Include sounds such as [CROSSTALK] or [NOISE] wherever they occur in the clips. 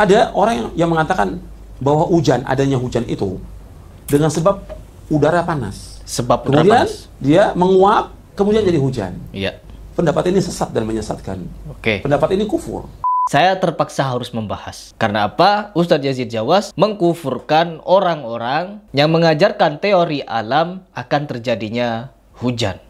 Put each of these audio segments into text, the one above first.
Ada orang yang mengatakan bahwa hujan, adanya hujan itu dengan sebab udara panas. Sebab kemudian panas. dia menguap, kemudian jadi hujan. Iya. Pendapat ini sesat dan menyesatkan. Oke. Okay. Pendapat ini kufur. Saya terpaksa harus membahas. Karena apa? Ustadz Yazid Jawas mengkufurkan orang-orang yang mengajarkan teori alam akan terjadinya hujan.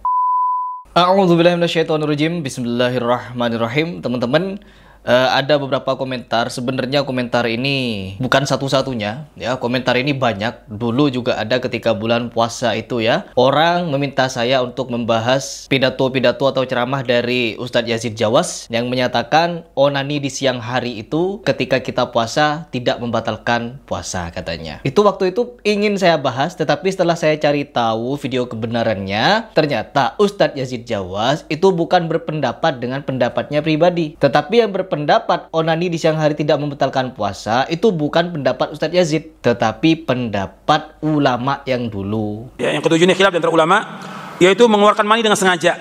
A'udzubillahiminasyaitonirrojim. Bismillahirrahmanirrahim. Teman-teman, Uh, ada beberapa komentar. Sebenarnya komentar ini bukan satu-satunya, ya. Komentar ini banyak. Dulu juga ada ketika bulan puasa itu ya. Orang meminta saya untuk membahas pidato-pidato atau ceramah dari Ustadz Yazid Jawas yang menyatakan onani di siang hari itu ketika kita puasa tidak membatalkan puasa katanya. Itu waktu itu ingin saya bahas, tetapi setelah saya cari tahu video kebenarannya, ternyata Ustadz Yazid Jawas itu bukan berpendapat dengan pendapatnya pribadi, tetapi yang berpendapat berpendapat onani di siang hari tidak membatalkan puasa itu bukan pendapat Ustadz Yazid, tetapi pendapat ulama yang dulu. Ya, yang ketujuh ini khilaf antara ulama yaitu mengeluarkan mani dengan sengaja.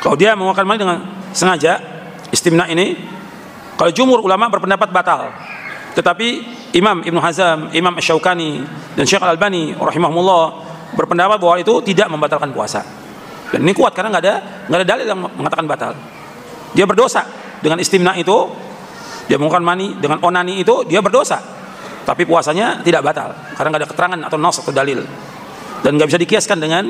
Kalau dia mengeluarkan mani dengan sengaja, istimna ini kalau jumur ulama berpendapat batal. Tetapi Imam Ibnu Hazam, Imam Syaukani dan Syekh Al Albani rahimahumullah berpendapat bahwa itu tidak membatalkan puasa. Dan ini kuat karena nggak ada nggak ada dalil yang mengatakan batal. Dia berdosa dengan istimna itu dia menggunakan mani dengan onani itu dia berdosa tapi puasanya tidak batal karena nggak ada keterangan atau nos atau dalil dan nggak bisa dikiaskan dengan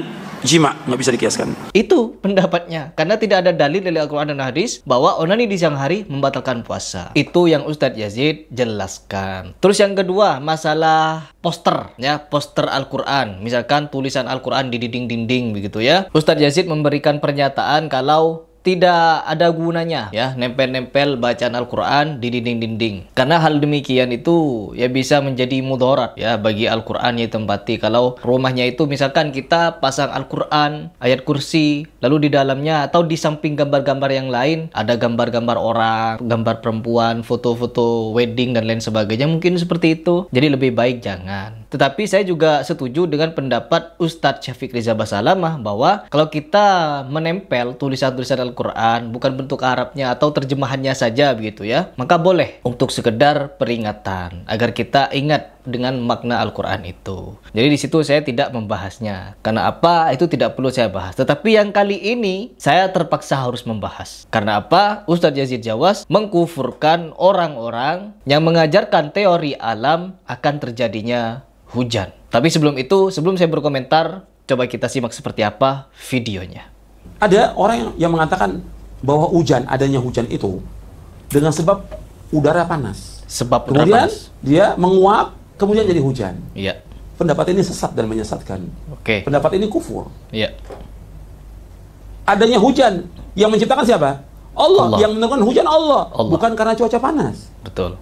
jima nggak bisa dikiaskan itu pendapatnya karena tidak ada dalil dari Al-Quran dan hadis bahwa onani di siang hari membatalkan puasa itu yang Ustadz Yazid jelaskan terus yang kedua masalah poster ya poster Al-Quran misalkan tulisan Al-Quran di dinding-dinding begitu ya Ustadz Yazid memberikan pernyataan kalau tidak ada gunanya ya nempel-nempel bacaan Al-Quran di dinding-dinding karena hal demikian itu ya bisa menjadi mudarat ya bagi Al-Quran yang tempati kalau rumahnya itu misalkan kita pasang Al-Quran ayat kursi lalu di dalamnya atau di samping gambar-gambar yang lain ada gambar-gambar orang gambar perempuan foto-foto wedding dan lain sebagainya mungkin seperti itu jadi lebih baik jangan tetapi saya juga setuju dengan pendapat Ustadz Syafiq Riza Basalamah bahwa kalau kita menempel tulisan-tulisan Al-Quran bukan bentuk Arabnya atau terjemahannya saja begitu ya, maka boleh untuk sekedar peringatan agar kita ingat dengan makna Al-Quran itu. Jadi di situ saya tidak membahasnya. Karena apa? Itu tidak perlu saya bahas. Tetapi yang kali ini saya terpaksa harus membahas. Karena apa? Ustadz Yazid Jawas mengkufurkan orang-orang yang mengajarkan teori alam akan terjadinya hujan. Tapi sebelum itu, sebelum saya berkomentar, coba kita simak seperti apa videonya. Ada orang yang mengatakan bahwa hujan, adanya hujan itu dengan sebab udara panas. Sebab Kemudian panas. dia menguap, kemudian jadi hujan. Iya. Pendapat ini sesat dan menyesatkan. Oke. Okay. Pendapat ini kufur. Iya. Adanya hujan yang menciptakan siapa? Allah. Allah. Yang menurunkan hujan Allah. Allah. Bukan karena cuaca panas. Betul.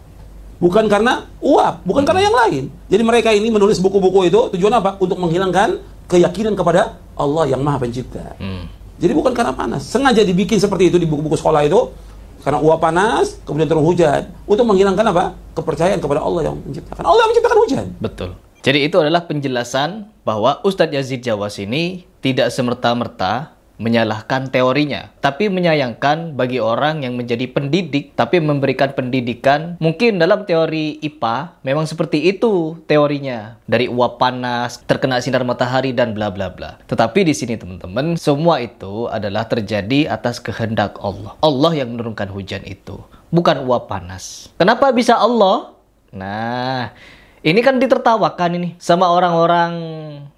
Bukan karena uap, bukan hmm. karena yang lain. Jadi mereka ini menulis buku-buku itu tujuan apa? Untuk menghilangkan keyakinan kepada Allah yang Maha Pencipta. Hmm. Jadi bukan karena panas. Sengaja dibikin seperti itu di buku-buku sekolah itu karena uap panas, kemudian turun hujan untuk menghilangkan apa? kepercayaan kepada Allah yang menciptakan. Allah yang menciptakan hujan. Betul. Jadi itu adalah penjelasan bahwa Ustadz Yazid Jawas ini tidak semerta-merta menyalahkan teorinya, tapi menyayangkan bagi orang yang menjadi pendidik, tapi memberikan pendidikan. Mungkin dalam teori IPA memang seperti itu teorinya, dari uap panas, terkena sinar matahari, dan bla bla bla. Tetapi di sini teman-teman, semua itu adalah terjadi atas kehendak Allah. Allah yang menurunkan hujan itu, bukan uap panas. Kenapa bisa Allah? Nah, ini kan ditertawakan ini sama orang-orang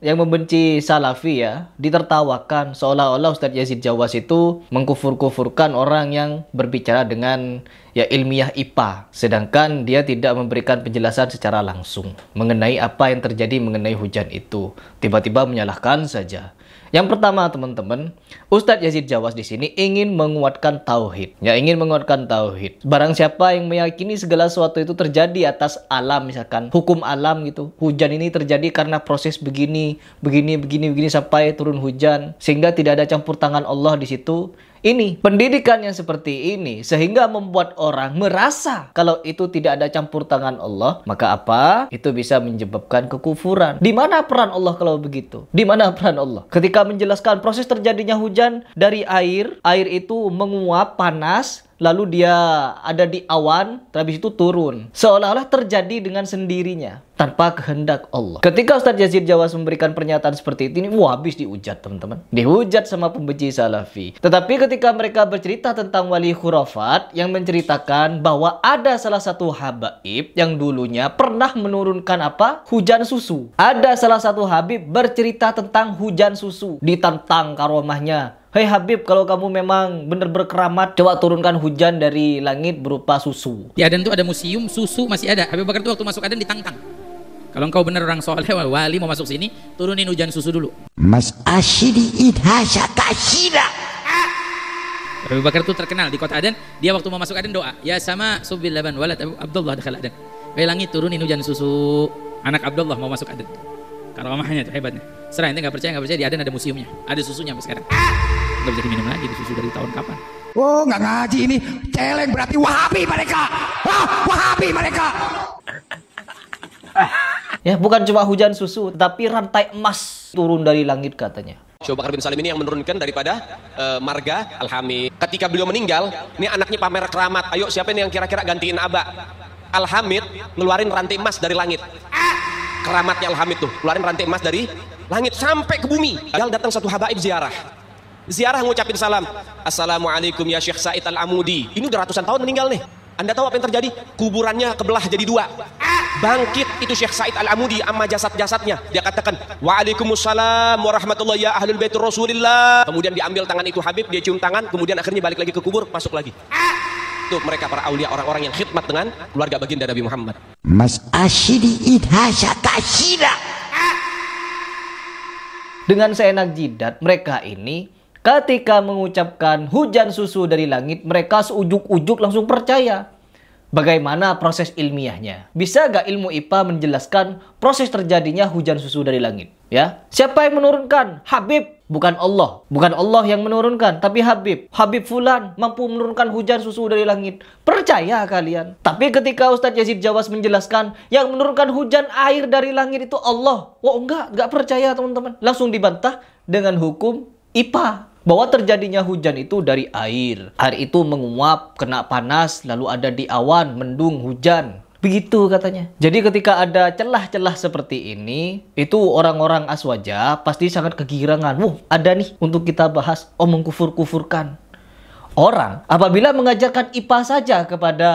yang membenci Salafi ya, ditertawakan seolah-olah Ustadz Yazid Jawas itu mengkufur-kufurkan orang yang berbicara dengan ya ilmiah IPA, sedangkan dia tidak memberikan penjelasan secara langsung mengenai apa yang terjadi mengenai hujan itu. Tiba-tiba menyalahkan saja. Yang pertama, teman-teman, Ustadz Yazid Jawas di sini ingin menguatkan tauhid. Ya, ingin menguatkan tauhid. Barang siapa yang meyakini segala sesuatu itu terjadi atas alam misalkan, hukum alam gitu. Hujan ini terjadi karena proses begini, begini, begini, begini sampai turun hujan sehingga tidak ada campur tangan Allah di situ. Ini pendidikan yang seperti ini sehingga membuat orang Orang merasa kalau itu tidak ada campur tangan Allah, maka apa? Itu bisa menyebabkan kekufuran. Di mana peran Allah kalau begitu? Di mana peran Allah? Ketika menjelaskan proses terjadinya hujan dari air, air itu menguap panas, lalu dia ada di awan, habis itu turun. Seolah-olah terjadi dengan sendirinya, tanpa kehendak Allah. Ketika Ustadz Yazid Jawas memberikan pernyataan seperti ini wah habis dihujat teman-teman. Dihujat sama pembenci salafi. Tetapi ketika mereka bercerita tentang wali khurafat yang menceritakan bahwa ada salah satu habaib yang dulunya pernah menurunkan apa? Hujan susu. Ada salah satu habib bercerita tentang hujan susu. Ditantang karomahnya Hei Habib, kalau kamu memang bener berkeramat, coba turunkan hujan dari langit berupa susu. Ya, dan tuh ada museum susu masih ada. Habib Bakar itu waktu masuk Aden ditantang. Kalau engkau bener orang soleh, [LAUGHS] wali mau masuk sini, turunin hujan susu dulu. Mas Ashidi Idhasha Kashira. Habib Bakar itu terkenal di kota Aden. Dia waktu mau masuk Aden doa, ya sama subil laban walat Abu Abdullah dakhal Aden. langit turunin hujan susu. Anak Abdullah mau masuk Aden. mamahnya itu hebatnya. Serah ente nggak percaya gak percaya di Aden ada museumnya, ada susunya sampai sekarang. Ah! Gak bisa diminum lagi di susu dari tahun kapan? Oh gak ngaji ini, celeng berarti wahabi mereka, wah wahabi mereka. ya bukan cuma hujan susu, tapi rantai emas turun dari langit katanya. Syekh Bakar bin Salim ini yang menurunkan daripada uh, marga Alhami. Ketika beliau meninggal, ini anaknya pamer keramat. Ayo siapa ini yang kira-kira gantiin Abah? Alhamid ngeluarin rantai emas dari langit. Ah! Keramatnya Alhamid tuh, ngeluarin rantai emas dari langit sampai ke bumi. Yang datang satu habaib ziarah. Ziarah ngucapin salam. Assalamualaikum ya Syekh Said Al-Amudi. Ini udah ratusan tahun meninggal nih. Anda tahu apa yang terjadi? Kuburannya kebelah jadi dua. Bangkit itu Syekh Said Al-Amudi sama jasad-jasadnya. Dia katakan, Waalaikumsalam warahmatullahi ya ahlul baitur rasulillah. Kemudian diambil tangan itu Habib, dia cium tangan. Kemudian akhirnya balik lagi ke kubur, masuk lagi. Itu mereka para aulia orang-orang yang khidmat dengan keluarga baginda Nabi Muhammad. Mas Ashidi idhasa kashira. Dengan seenak jidat mereka ini ketika mengucapkan hujan susu dari langit mereka seujuk-ujuk langsung percaya. Bagaimana proses ilmiahnya? Bisa gak ilmu IPA menjelaskan proses terjadinya hujan susu dari langit? Ya, siapa yang menurunkan? Habib Bukan Allah. Bukan Allah yang menurunkan. Tapi Habib. Habib Fulan mampu menurunkan hujan susu dari langit. Percaya kalian. Tapi ketika Ustadz Yazid Jawas menjelaskan. Yang menurunkan hujan air dari langit itu Allah. Wah oh, enggak. Enggak percaya teman-teman. Langsung dibantah dengan hukum IPA bahwa terjadinya hujan itu dari air. Air itu menguap, kena panas, lalu ada di awan, mendung, hujan. Begitu katanya. Jadi ketika ada celah-celah seperti ini, itu orang-orang aswaja pasti sangat kegirangan. Wuh, ada nih untuk kita bahas. Oh, mengkufur-kufurkan. Orang apabila mengajarkan IPA saja kepada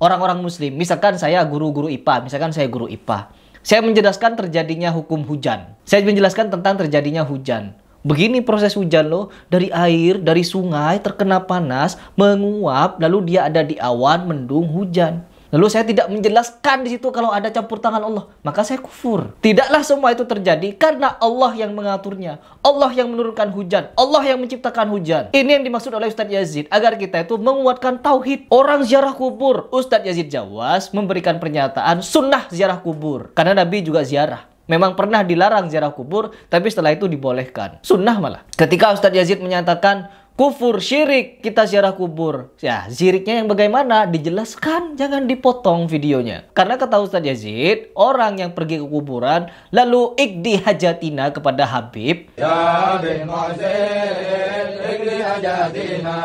orang-orang muslim. Misalkan saya guru-guru IPA, misalkan saya guru IPA. Saya menjelaskan terjadinya hukum hujan. Saya menjelaskan tentang terjadinya hujan. Begini proses hujan loh, dari air, dari sungai terkena panas, menguap, lalu dia ada di awan, mendung, hujan. Lalu saya tidak menjelaskan di situ kalau ada campur tangan Allah, maka saya kufur. Tidaklah semua itu terjadi karena Allah yang mengaturnya. Allah yang menurunkan hujan, Allah yang menciptakan hujan. Ini yang dimaksud oleh Ustadz Yazid agar kita itu menguatkan tauhid. Orang ziarah kubur, Ustadz Yazid Jawas memberikan pernyataan sunnah ziarah kubur karena Nabi juga ziarah. Memang pernah dilarang ziarah kubur, tapi setelah itu dibolehkan. Sunnah malah. Ketika Ustadz Yazid menyatakan kufur syirik kita ziarah kubur ya ziriknya yang bagaimana dijelaskan jangan dipotong videonya karena kata Ustaz Yazid orang yang pergi ke kuburan lalu ikdi hajatina kepada Habib ya bin Mazid ikdi hajatina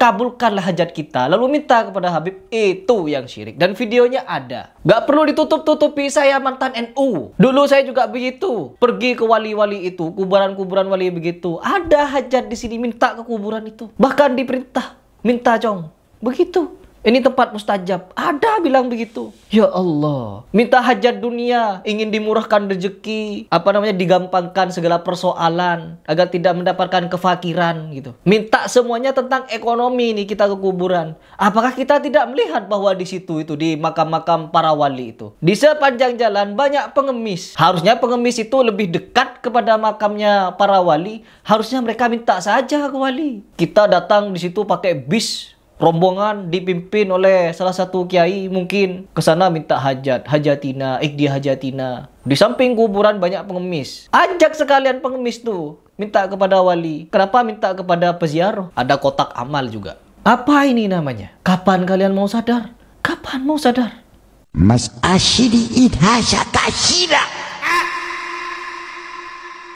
kabulkanlah hajat kita. Lalu minta kepada Habib, itu yang syirik. Dan videonya ada. Gak perlu ditutup-tutupi, saya mantan NU. Dulu saya juga begitu. Pergi ke wali-wali itu, kuburan-kuburan wali begitu. Ada hajat di sini, minta ke kuburan itu. Bahkan diperintah, minta cong. Begitu. Ini tempat mustajab. Ada bilang begitu. Ya Allah. Minta hajat dunia. Ingin dimurahkan rezeki. Apa namanya digampangkan segala persoalan. Agar tidak mendapatkan kefakiran gitu. Minta semuanya tentang ekonomi ini kita ke kuburan. Apakah kita tidak melihat bahwa di situ itu. Di makam-makam para wali itu. Di sepanjang jalan banyak pengemis. Harusnya pengemis itu lebih dekat kepada makamnya para wali. Harusnya mereka minta saja ke wali. Kita datang di situ pakai bis rombongan dipimpin oleh salah satu kiai mungkin ke sana minta hajat, hajatina, ikdi hajatina. Di samping kuburan banyak pengemis. Ajak sekalian pengemis tuh minta kepada wali. Kenapa minta kepada peziarah? Ada kotak amal juga. Apa ini namanya? Kapan kalian mau sadar? Kapan mau sadar? Mas Ashidi idhasha